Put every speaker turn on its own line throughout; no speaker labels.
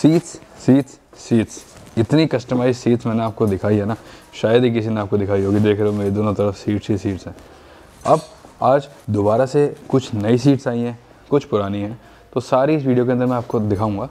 seats seats seats इतनी customize seats मैंने आपको दिखाई है ना शायद ही किसी ने आपको दिखाई होगी देख रहे हो मेरी दोनों तरफ सीट्स ही सीट्स हैं अब आज दोबारा से कुछ नई सीट्स आई हैं कुछ पुरानी हैं तो सारी इस वीडियो के अंदर मैं आपको दिखाऊंगा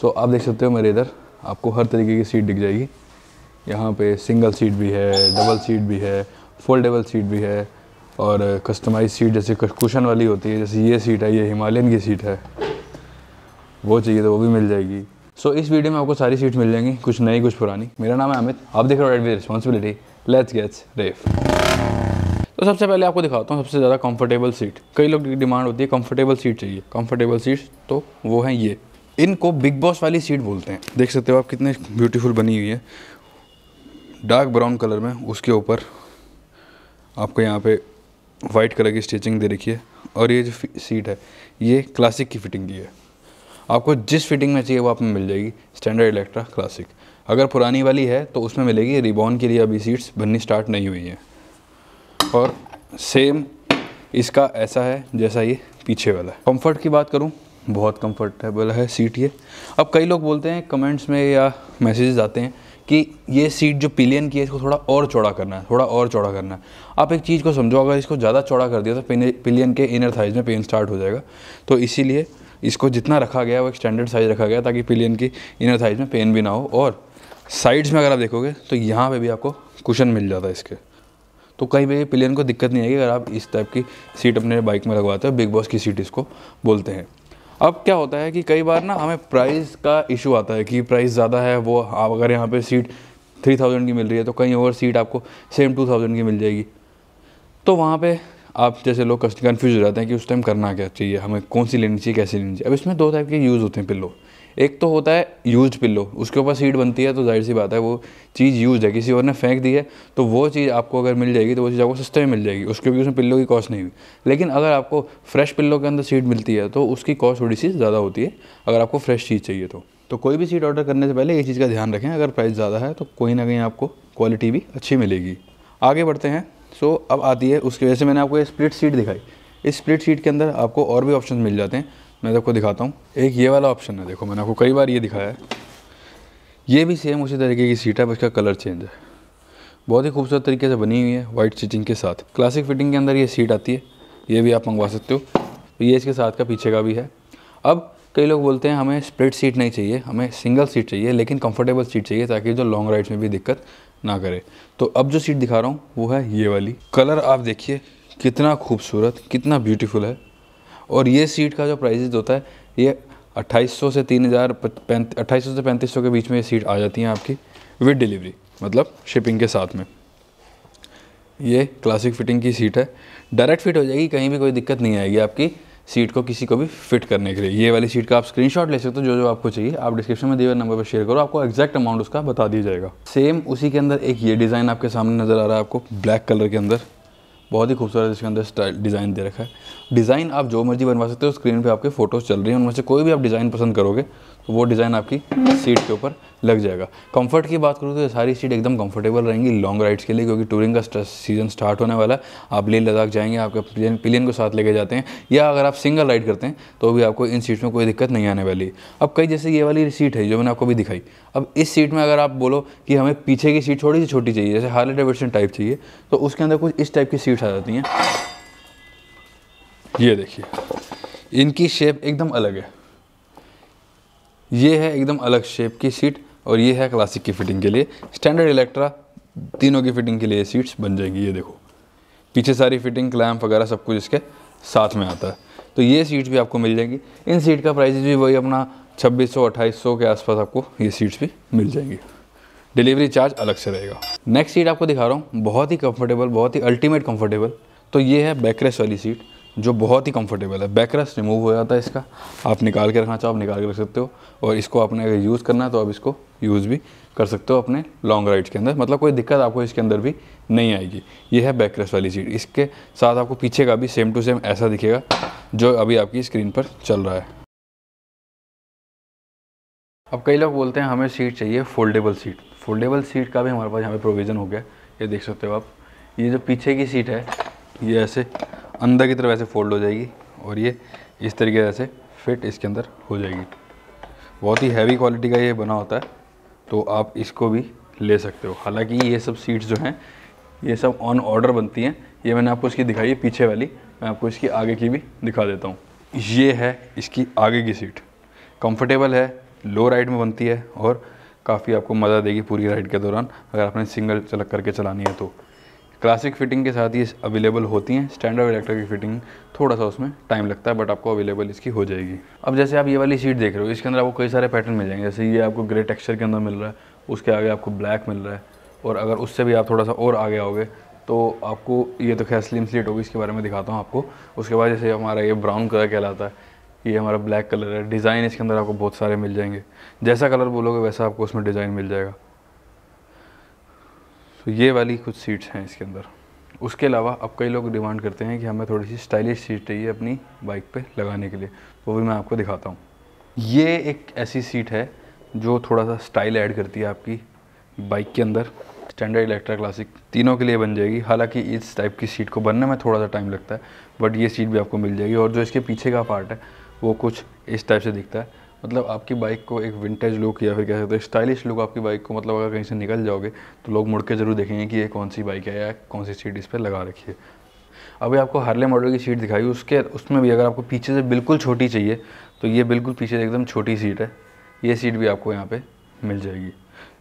सो आप देख सकते हो मेरे इधर आपको हर तरीके की सीट दिख जाएगी यहाँ पे सिंगल सीट भी है डबल सीट भी है फोल्डेबल सीट भी है और कस्टमाइज सीट जैसे कुशन वाली होती है जैसे ये सीट है ये हिमालयन की सीट है वो चाहिए तो वो भी मिल जाएगी सो so, इस वीडियो में आपको सारी सीट मिल जाएंगी कुछ नई कुछ पुरानी मेरा नाम है अमित आप देख रहे हो रेडवे रिस्पॉन्सिबिलिटी लेट्स गेट्स रेफ तो सबसे पहले आपको दिखाता हूँ सबसे ज़्यादा कंफर्टेबल सीट कई लोग की डिमांड होती है कंफर्टेबल सीट चाहिए कंफर्टेबल सीट तो वो है ये इनको बिग बॉस वाली सीट बोलते हैं देख सकते हो आप कितने ब्यूटीफुल बनी हुई है डार्क ब्राउन कलर में उसके ऊपर आपको यहाँ पे वाइट कलर की स्टिचिंग दे रखी है और ये जो सीट है ये क्लासिक की फिटिंग की है आपको जिस फिटिंग में चाहिए वो आप में मिल जाएगी स्टैंडर्ड इलेक्ट्रा क्लासिक अगर पुरानी वाली है तो उसमें मिलेगी रिबॉन के लिए अभी सीट्स बननी स्टार्ट नहीं हुई हैं और सेम इसका ऐसा है जैसा ये पीछे वाला है कम्फर्ट की बात करूँ बहुत कंफर्टेबल है सीट ये अब कई लोग बोलते हैं कमेंट्स में या मैसेजेस आते हैं कि ये सीट जो पिलियन की है इसको थोड़ा और चौड़ा करना है थोड़ा और चौड़ा करना है आप एक चीज़ को समझो अगर इसको ज़्यादा चौड़ा कर दिया तो पिलियन के इनर थाइज़ में पेन स्टार्ट हो जाएगा तो इसीलिए इसको जितना रखा गया वो एक स्टैंडर्ड साइज़ रखा गया ताकि पिलियन की इनर थाइज में पेन भी ना हो और साइड्स में अगर आप देखोगे तो यहाँ पे भी आपको कुशन मिल जाता है इसके तो कहीं पर पिलियन को दिक्कत नहीं आएगी अगर आप इस टाइप की सीट अपने बाइक में लगवाते हो बिग बॉस की सीट इसको बोलते हैं अब क्या होता है कि कई बार ना हमें प्राइस का इशू आता है कि प्राइस ज़्यादा है वो आप अगर यहाँ पे सीट थ्री थाउजेंड की मिल रही है तो कहीं और सीट आपको सेम टू थाउजेंड की मिल जाएगी तो वहाँ पे आप जैसे लोग कन्फ्यूज हो जाते हैं कि उस टाइम करना क्या चाहिए हमें कौन सी लेनी चाहिए कैसी लेनी चाहिए अब इसमें दो टाइप के यूज़ होते हैं पिल्लो एक तो होता है यूज पिल्लो उसके ऊपर सीट बनती है तो जाहिर सी बात है वो चीज़ यूज है किसी और ने फेंक दी है तो वो चीज़ आपको अगर मिल जाएगी तो वो चीज़ आपको सस्ते में मिल जाएगी उसके भी उसमें पिल्लो की कॉस्ट नहीं हुई लेकिन अगर आपको फ्रेश पिल्लो के अंदर सीट मिलती है तो उसकी कॉस्ट थोड़ी सी ज़्यादा होती है अगर आपको फ्रेश चीज़ चाहिए तो तो कोई भी सीट ऑर्डर करने से पहले ये चीज़ का ध्यान रखें अगर प्राइस ज़्यादा है तो कहीं ना कहीं आपको क्वालिटी भी अच्छी मिलेगी आगे बढ़ते हैं सो so, अब आती है उसकी वजह से मैंने आपको स्प्लिट सीट दिखाई इस स्प्लिट सीट के अंदर आपको और भी ऑप्शन मिल जाते हैं मैं आपको दिखाता हूँ एक ये वाला ऑप्शन है देखो मैंने आपको कई बार ये दिखाया है ये भी सेम उसी तरीके की सीट है बस इसका कलर चेंज है बहुत ही खूबसूरत तरीके से बनी हुई है वाइट स्टिचिंग के साथ क्लासिक फिटिंग के अंदर ये सीट आती है ये भी आप मंगवा सकते हो तो ये इसके साथ का पीछे का भी है अब कई लोग बोलते हैं हमें स्प्लिट सीट नहीं चाहिए हमें सिंगल सीट चाहिए लेकिन कंफर्टेबल सीट चाहिए ताकि जो लॉन्ग राइड्स में भी दिक्कत ना करे तो अब जो सीट दिखा रहा हूँ वो है ये वाली कलर आप देखिए कितना खूबसूरत कितना ब्यूटीफुल है और ये सीट का जो प्राइजेज होता है ये 2800 से तीन हज़ार अट्ठाईस से पैंतीस के बीच में ये सीट आ जाती हैं आपकी विद डिलीवरी मतलब शिपिंग के साथ में ये क्लासिक फिटिंग की सीट है डायरेक्ट फिट हो जाएगी कहीं भी कोई दिक्कत नहीं आएगी आपकी सीट को किसी को भी फिट करने के लिए ये वाली सीट का आप स्क्रीनशॉट ले सकते हो जो जो आपको चाहिए आप डिस्क्रिप्शन में दिए हुए नंबर पर शेयर करो आपको एक्जैक्ट अमाउंट उसका बता दिया जाएगा सेम उसी के अंदर एक ये डिज़ाइन आपके सामने नज़र आ रहा है आपको ब्लैक कलर के अंदर बहुत ही खूबसूरत इसके अंदर स्टाइल डिज़ाइन दे रखा है डिज़ाइन आप जो मर्जी बनवा सकते हो स्क्रीन पे आपके फोटोज़ चल रही हैं उनमें से कोई भी आप डिज़ाइन पसंद करोगे तो वो डिज़ाइन आपकी सीट के ऊपर लग जाएगा कंफर्ट की बात करूँ तो ये सारी सीट एकदम कंफर्टेबल रहेंगी लॉन्ग राइड्स के लिए क्योंकि टूरिंग का सीज़न स्टार्ट होने वाला है आप लेह लद्दाख जाएंगे आपके पिलियन पिलियन को साथ लेके जाते हैं या अगर आप सिंगल राइड करते हैं तो भी आपको इन सीट में कोई दिक्कत नहीं आने वाली अब कई जैसे ये वाली सीट है जो मैंने आपको भी दिखाई अब इस सीट में अगर आप बोलो कि हमें पीछे की सीट थोड़ी सी छोटी चाहिए जैसे हार्ले डेविडसन टाइप चाहिए तो उसके अंदर कुछ इस टाइप की सीट्स आ जाती हैं ये देखिए इनकी शेप एकदम अलग है ये है एकदम अलग शेप की सीट और ये है क्लासिक की फिटिंग के लिए स्टैंडर्ड इलेक्ट्रा तीनों की फिटिंग के लिए सीट्स बन जाएगी ये देखो पीछे सारी फिटिंग क्लैम्प वगैरह सब कुछ इसके साथ में आता है तो ये सीट्स भी आपको मिल जाएंगी इन सीट का प्राइस भी वही अपना 2600 2800 के आसपास आपको ये सीट्स भी मिल जाएंगी डिलीवरी चार्ज अलग से रहेगा नेक्स्ट सीट आपको दिखा रहा हूँ बहुत ही कम्फर्टेबल बहुत ही अल्टीमेट कम्फर्टेबल तो ये है बैकरेस वाली सीट जो बहुत ही कंफर्टेबल है बैक रेस्ट रिमूव हो जाता है इसका आप निकाल के रखना चाहो आप निकाल के रख सकते हो और इसको आपने अगर यूज़ करना है तो आप इसको यूज़ भी कर सकते हो अपने लॉन्ग राइड्स के अंदर मतलब कोई दिक्कत आपको इसके अंदर भी नहीं आएगी ये है बैक रेस्ट वाली सीट इसके साथ आपको पीछे का भी सेम टू सेम ऐसा दिखेगा जो अभी आपकी स्क्रीन पर चल रहा है अब कई लोग बोलते हैं हमें सीट चाहिए फोल्डेबल सीट फोल्डेबल सीट का भी हमारे पास यहाँ पर प्रोविज़न हो गया ये देख सकते हो आप ये जो पीछे की सीट है ये ऐसे अंदर की तरफ ऐसे फोल्ड हो जाएगी और ये इस तरीके से फिट इसके अंदर हो जाएगी बहुत ही हैवी क्वालिटी का ये बना होता है तो आप इसको भी ले सकते हो हालांकि ये सब सीट्स जो हैं ये सब ऑन ऑर्डर बनती हैं ये मैंने आपको इसकी दिखाई है पीछे वाली मैं आपको इसकी आगे की भी दिखा देता हूँ ये है इसकी आगे की सीट कंफर्टेबल है लो राइड में बनती है और काफ़ी आपको मज़ा देगी पूरी राइड के दौरान अगर आपने सिंगल चलक करके चलानी है तो क्लासिक फिटिंग के साथ ये अवेलेबल होती हैं स्टैंडर्ड इलेक्ट्रा की फिटिंग थोड़ा सा उसमें टाइम लगता है बट आपको अवेलेबल इसकी हो जाएगी अब जैसे आप ये वाली सीट देख रहे हो इसके अंदर आपको कई सारे पैटर्न मिल जाएंगे जैसे ये आपको ग्रे टेक्सचर के अंदर मिल रहा है उसके आगे आपको ब्लैक मिल रहा है और अगर उससे भी आप थोड़ा सा और आगे आओगे तो आपको ये तो खैर स्लिम सीट होगी इसके बारे में दिखाता हूँ आपको उसके बाद जैसे हमारा ये ब्राउन कलर कहलाता है ये हमारा ब्लैक कलर है डिज़ाइन इसके अंदर आपको बहुत सारे मिल जाएंगे जैसा कलर बोलोगे वैसा आपको उसमें डिज़ाइन मिल जाएगा तो ये वाली कुछ सीट्स हैं इसके अंदर उसके अलावा अब कई लोग डिमांड करते हैं कि हमें थोड़ी सी स्टाइलिश सीट चाहिए अपनी बाइक पे लगाने के लिए वो भी मैं आपको दिखाता हूँ ये एक ऐसी सीट है जो थोड़ा सा स्टाइल ऐड करती है आपकी बाइक के अंदर स्टैंडर्ड इलेक्ट्रा क्लासिक तीनों के लिए बन जाएगी हालांकि इस टाइप की सीट को बनने में थोड़ा सा टाइम लगता है बट ये सीट भी आपको मिल जाएगी और जो इसके पीछे का पार्ट है वो कुछ इस टाइप से दिखता है मतलब आपकी बाइक को एक विंटेज लुक या फिर कह सकते हैं स्टाइलिश लुक आपकी बाइक को मतलब अगर कहीं से निकल जाओगे तो लोग मुड़ के ज़रूर देखेंगे कि ये कौन सी बाइक है या कौन सी सीट इस पर लगा रखी है अभी आपको हरले मॉडल की सीट दिखाई उसके उसमें भी अगर आपको पीछे से बिल्कुल छोटी चाहिए तो ये बिल्कुल पीछे से एकदम छोटी सीट है ये सीट भी आपको यहाँ पर मिल जाएगी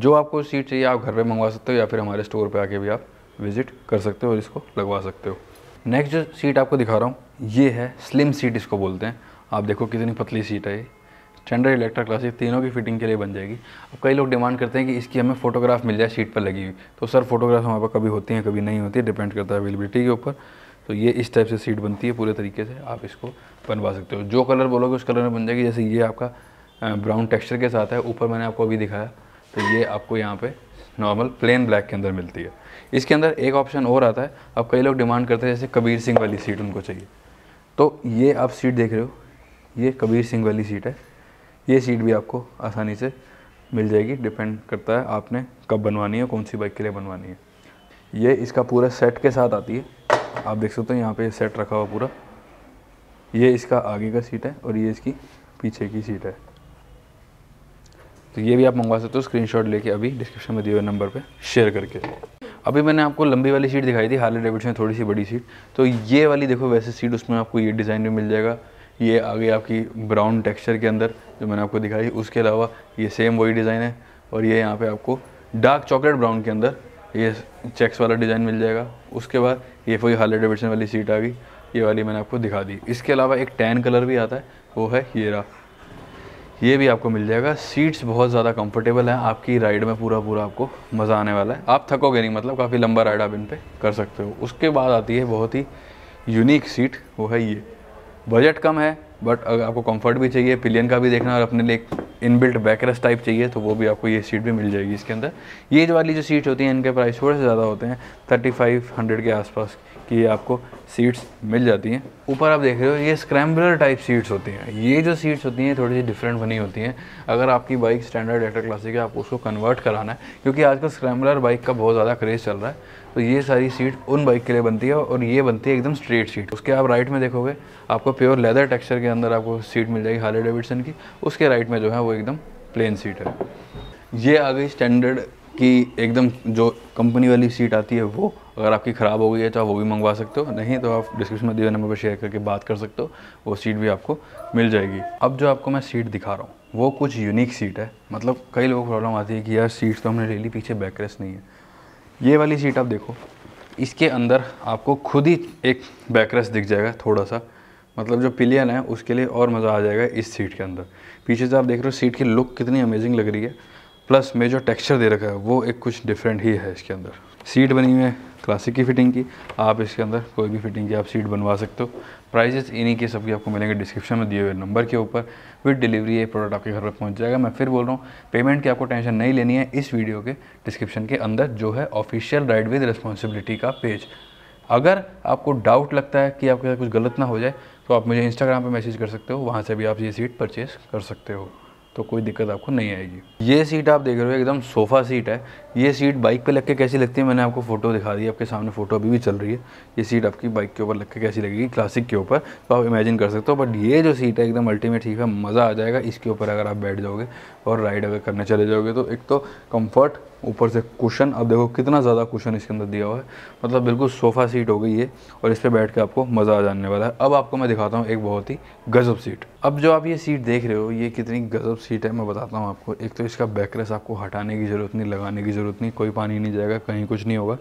जो आपको सीट चाहिए आप घर पर मंगवा सकते हो या फिर हमारे स्टोर पर आके भी आप विज़िट कर सकते हो और इसको लगवा सकते हो नेक्स्ट जो सीट आपको दिखा रहा हूँ ये है स्लिम सीट इसको बोलते हैं आप देखो कितनी पतली सीट है स्टैंडर्ड इलेक्ट्रा क्लासिक तीनों की फिटिंग के लिए बन जाएगी अब कई लोग डिमांड करते हैं कि इसकी हमें फोटोग्राफ मिल जाए शीट पर लगी हुई तो सर फोटोग्राफ हमारे पास कभी होती हैं कभी नहीं होती है डिपेंड करता है अवेलेबिलिटी के ऊपर तो ये इस टाइप से सीट बनती है पूरे तरीके से आप इसको बनवा सकते हो जो कलर बोलोगे उस कलर में बन जाएगी जैसे ये आपका ब्राउन टेक्स्चर के साथ है ऊपर मैंने आपको अभी दिखाया तो ये आपको यहाँ पर नॉर्मल प्लेन ब्लैक के अंदर मिलती है इसके अंदर एक ऑप्शन और आता है अब कई लोग डिमांड करते हैं जैसे कबीर सिंह वाली सीट उनको चाहिए तो ये आप सीट देख रहे हो ये कबीर सिंह वाली सीट है ये सीट भी आपको आसानी से मिल जाएगी डिपेंड करता है आपने कब बनवानी है कौन सी बाइक के लिए बनवानी है ये इसका पूरा सेट के साथ आती है आप देख सकते हो यहाँ पे सेट रखा हुआ पूरा ये इसका आगे का सीट है और ये इसकी पीछे की सीट है तो ये भी आप मंगवा सकते हो स्क्रीनशॉट लेके अभी डिस्क्रिप्शन में दिए हुए नंबर पे शेयर करके अभी मैंने आपको लंबी वाली सीट दिखाई थी डेविड्स में थोड़ी सी बड़ी सीट तो ये वाली देखो वैसे सीट उसमें आपको ये डिज़ाइन भी मिल जाएगा ये आ गई आपकी ब्राउन टेक्सचर के अंदर जो मैंने आपको दिखाई उसके अलावा ये सेम वही डिज़ाइन है और ये यहाँ पे आपको डार्क चॉकलेट ब्राउन के अंदर ये चेक्स वाला डिज़ाइन मिल जाएगा उसके बाद ये वही हाल एडिशन वाली सीट आ गई ये वाली मैंने आपको दिखा दी इसके अलावा एक टैन कलर भी आता है वो है ये रहा ये भी आपको मिल जाएगा सीट्स बहुत ज़्यादा कंफर्टेबल हैं आपकी राइड में पूरा पूरा आपको मज़ा आने वाला है आप थकोगे नहीं मतलब काफ़ी लंबा राइड आप इन पर कर सकते हो उसके बाद आती है बहुत ही यूनिक सीट वो है ये बजट कम है बट अगर आपको कंफर्ट भी चाहिए पिलियन का भी देखना और अपने लिए इनबिल्ट बैकरस टाइप चाहिए तो वो भी आपको ये सीट भी मिल जाएगी इसके अंदर ये जो वाली जो सीट्स होती हैं इनके प्राइस थोड़े से ज़्यादा होते हैं थर्टी फाइव हंड्रेड के आसपास की आपको सीट्स मिल जाती हैं ऊपर आप देख रहे हो ये स्क्रैम्बलर टाइप सीट्स होती हैं ये जो सीट्स होती हैं थोड़ी सी डिफरेंट बनी होती हैं अगर आपकी बाइक स्टैंडर्ड एक्टर क्लासिक है आपको उसको कन्वर्ट कराना है क्योंकि आजकल स्क्रैम्बलर बाइक का बहुत ज़्यादा क्रेज़ चल रहा है तो ये सारी सीट उन बाइक के लिए बनती है और ये बनती है एकदम स्ट्रेट सीट उसके आप राइट में देखोगे आपको प्योर लेदर टेक्सचर के अंदर आपको सीट मिल जाएगी हाले डेविडसन की उसके राइट में जो है वो एकदम प्लेन सीट है ये आ गई स्टैंडर्ड की एकदम जो कंपनी वाली सीट आती है वो अगर आपकी ख़राब हो गई है तो आप वो भी मंगवा सकते हो नहीं तो आप डिस्क्रिप्शन में दिए नंबर पर शेयर करके बात कर सकते हो वो सीट भी आपको मिल जाएगी अब जो आपको मैं सीट दिखा रहा हूँ वो कुछ यूनिक सीट है मतलब कई लोगों को प्रॉब्लम आती है कि यार सीट तो हमने ले ली पीछे बैकरेस नहीं है ये वाली सीट आप देखो इसके अंदर आपको खुद ही एक बैकरेस दिख जाएगा थोड़ा सा मतलब जो पिलियन है उसके लिए और मज़ा आ जाएगा इस सीट के अंदर पीछे से आप देख रहे हो सीट की लुक कितनी अमेजिंग लग रही है प्लस में जो टेक्सचर दे रखा है वो एक कुछ डिफरेंट ही है इसके अंदर सीट बनी हुई है क्लासिक की फिटिंग की आप इसके अंदर कोई भी फिटिंग की आप सीट बनवा सकते हो प्राइजेस इन्हीं के सबके आपको मिलेंगे डिस्क्रिप्शन में दिए हुए नंबर के ऊपर विद डिलीवरी ये प्रोडक्ट आपके घर पर पहुंच जाएगा मैं फिर बोल रहा हूँ पेमेंट की आपको टेंशन नहीं लेनी है इस वीडियो के डिस्क्रिप्शन के अंदर जो है ऑफिशियल राइड विद रिस्पॉन्सिबिलिटी का पेज अगर आपको डाउट लगता है कि आपके साथ कुछ गलत ना हो जाए तो आप मुझे इंस्टाग्राम पर मैसेज कर सकते हो वहाँ से भी आप ये सीट परचेज़ कर सकते हो तो कोई दिक्कत आपको नहीं आएगी ये सीट आप देख रहे हो एकदम सोफ़ा सीट है ये सीट बाइक पे लग के कैसी लगती है मैंने आपको फ़ोटो दिखा दी आपके सामने फ़ोटो अभी भी चल रही है ये सीट आपकी बाइक के ऊपर लग के कैसी लगेगी क्लासिक के ऊपर तो आप इमेजिन कर सकते हो बट ये जो सीट है एकदम अल्टीमेट ठीक है मज़ा आ जाएगा इसके ऊपर अगर आप बैठ जाओगे और राइड अगर करने चले जाओगे तो एक तो कम्फर्ट ऊपर से कुशन अब देखो कितना ज़्यादा कुशन इसके अंदर दिया हुआ है मतलब बिल्कुल सोफ़ा सीट हो गई है और इस पर बैठ के आपको मज़ा आ जाने वाला है अब आपको मैं दिखाता हूँ एक बहुत ही गज़ब सीट अब जो आप ये सीट देख रहे हो ये कितनी गज़ब सीट है मैं बताता हूँ आपको एक तो इसका बैकरेस आपको हटाने की ज़रूरत नहीं लगाने की ज़रूरत नहीं कोई पानी नहीं जाएगा कहीं कुछ नहीं होगा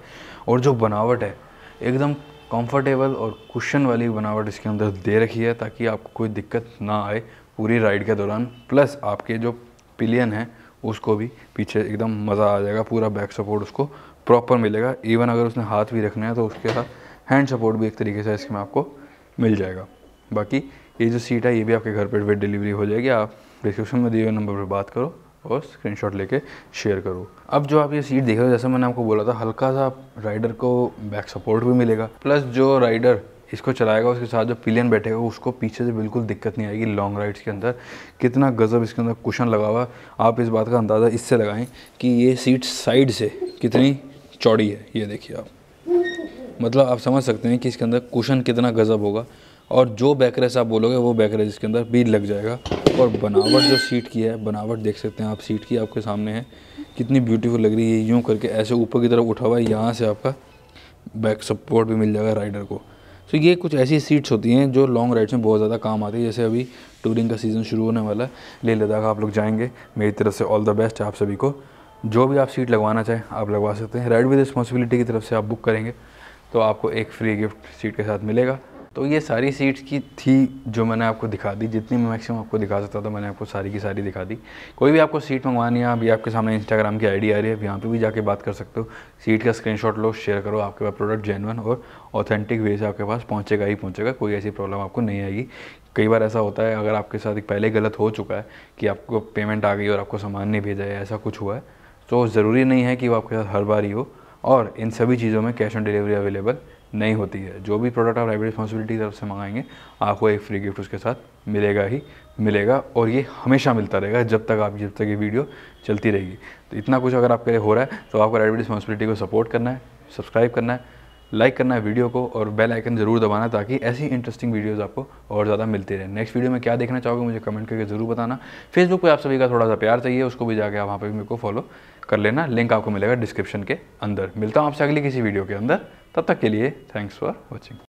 और जो बनावट है एकदम कम्फर्टेबल और कुशन वाली बनावट इसके अंदर दे रखी है ताकि आपको कोई दिक्कत ना आए पूरी राइड के दौरान प्लस आपके जो पिलियन हैं उसको भी पीछे एकदम मज़ा आ जाएगा पूरा बैक सपोर्ट उसको प्रॉपर मिलेगा इवन अगर उसने हाथ भी रखना है तो उसके साथ हैंड सपोर्ट भी एक तरीके से इसमें आपको मिल जाएगा बाकी ये जो सीट है ये भी आपके घर पर वेट डिलीवरी हो जाएगी आप डिस्क्रिप्शन में दिए हुए नंबर पर बात करो और स्क्रीनशॉट लेके शेयर करो अब जो आप ये सीट देख रहे हो जैसे मैंने आपको बोला था हल्का सा राइडर को बैक सपोर्ट भी मिलेगा प्लस जो राइडर इसको चलाएगा उसके साथ जो पिलियन बैठेगा उसको पीछे से बिल्कुल दिक्कत नहीं आएगी लॉन्ग राइड्स के अंदर कितना गज़ब इसके अंदर कुशन लगा हुआ आप इस बात का अंदाज़ा इससे लगाएं कि ये सीट साइड से कितनी चौड़ी है ये देखिए आप मतलब आप समझ सकते हैं कि इसके अंदर कुशन कितना गज़ब होगा और जो बैकरेस आप बोलोगे वो बैकरेस इसके अंदर भी लग जाएगा और बनावट जो सीट की है बनावट देख सकते हैं आप सीट की आपके सामने है कितनी ब्यूटीफुल लग रही है यूँ करके ऐसे ऊपर की तरफ उठा हुआ है यहाँ से आपका बैक सपोर्ट भी मिल जाएगा राइडर को तो ये कुछ ऐसी सीट्स होती हैं जो लॉन्ग राइड्स में बहुत ज़्यादा काम आती है जैसे अभी टूरिंग का सीज़न शुरू होने वाला है लेह लद्दाख आप लोग जाएंगे मेरी तरफ से ऑल द बेस्ट आप सभी को जो भी आप सीट लगवाना चाहें आप लगवा सकते हैं राइड विद रिस्पॉन्सिबिलिटी की तरफ से आप बुक करेंगे तो आपको एक फ्री गिफ्ट सीट के साथ मिलेगा तो ये सारी सीट्स की थी जो मैंने आपको दिखा दी जितनी मैं मैक्सिमम आपको दिखा सकता था मैंने आपको सारी की सारी दिखा दी कोई भी आपको सीट मंगवानी है अभी आपके सामने इंस्टाग्राम की आईडी आ रही है आप यहाँ पे भी जाके बात कर सकते हो सीट का स्क्रीनशॉट लो शेयर करो आपके पास प्रोडक्ट जेनवन और ऑथेंटिक वे से आपके पास पहुँचेगा ही पहुँचेगा कोई ऐसी प्रॉब्लम आपको नहीं आएगी कई बार ऐसा होता है अगर आपके साथ पहले गलत हो चुका है कि आपको पेमेंट आ गई और आपको सामान नहीं भेजा है ऐसा कुछ हुआ है तो ज़रूरी नहीं है कि वो आपके साथ हर बार ही हो और इन सभी चीज़ों में कैश ऑन डिलीवरी अवेलेबल नहीं होती है जो भी प्रोडक्ट आप लाइब्रेरी रिस्पॉन्सिबिलिटी तरफ से मंगाएंगे आपको एक फ्री गिफ्ट उसके साथ मिलेगा ही मिलेगा और ये हमेशा मिलता रहेगा जब तक आप जब तक ये वीडियो चलती रहेगी तो इतना कुछ अगर आपके लिए हो रहा है तो आपको लाइब्रेरी रिस्पॉन्सिबिलिटी को सपोर्ट करना है सब्सक्राइब करना है लाइक करना है वीडियो को और बेल आइकन ज़रूर दबाना ताकि ऐसी इंटरेस्टिंग वीडियोस आपको और ज़्यादा मिलती रहे नेक्स्ट वीडियो में क्या देखना चाहोगे मुझे कमेंट करके ज़रूर बताना फेसबुक पे आप सभी का थोड़ा सा प्यार चाहिए उसको भी जाके आप वहाँ पर भी मेरे को फॉलो कर लेना लिंक आपको मिलेगा डिस्क्रिप्शन के अंदर मिलता हूँ आपसे अगली किसी वीडियो के अंदर तब तक के लिए थैंक्स फॉर वॉचिंग